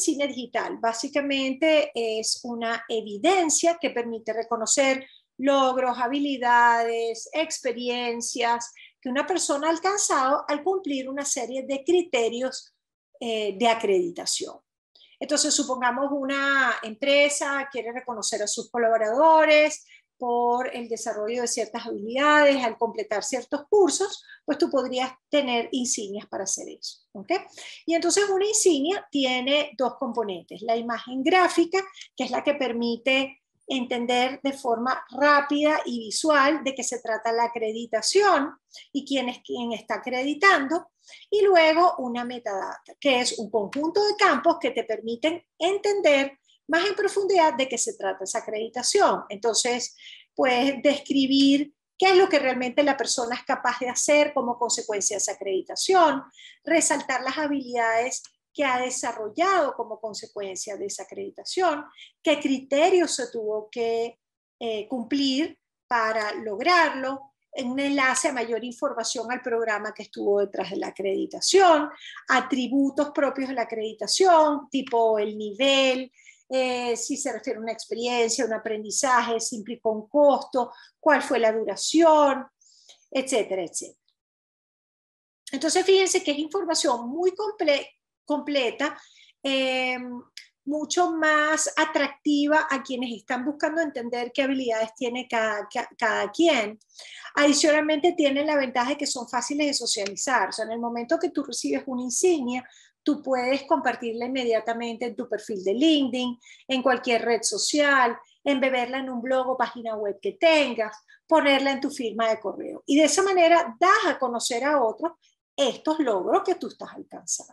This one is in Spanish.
cine digital básicamente es una evidencia que permite reconocer logros, habilidades, experiencias que una persona ha alcanzado al cumplir una serie de criterios eh, de acreditación. Entonces, supongamos una empresa quiere reconocer a sus colaboradores, por el desarrollo de ciertas habilidades, al completar ciertos cursos, pues tú podrías tener insignias para hacer eso. Y entonces una insignia tiene dos componentes, la imagen gráfica, que es la que permite entender de forma rápida y visual de qué se trata la acreditación y quién es quien está acreditando, y luego una metadata, que es un conjunto de campos que te permiten entender más en profundidad de qué se trata esa acreditación. Entonces, pues describir qué es lo que realmente la persona es capaz de hacer como consecuencia de esa acreditación, resaltar las habilidades que ha desarrollado como consecuencia de esa acreditación, qué criterios se tuvo que eh, cumplir para lograrlo, un enlace a mayor información al programa que estuvo detrás de la acreditación, atributos propios de la acreditación, tipo el nivel, eh, si se refiere a una experiencia, un aprendizaje, si implicó un costo, cuál fue la duración, etcétera, etcétera. Entonces, fíjense que es información muy completa, em, mucho más atractiva a quienes están buscando entender qué habilidades tiene cada, cada, cada, quien. Adicionalmente, tienen la ventaja de que son fáciles de socializar. O sea, en el momento que tú recibes una insignia, tú puedes compartirla inmediatamente en tu perfil de LinkedIn, en cualquier red social, embeberla en un blog o página web que tengas, ponerla en tu firma de correo. Y de esa manera das a conocer a otros estos logros que tú estás alcanzando.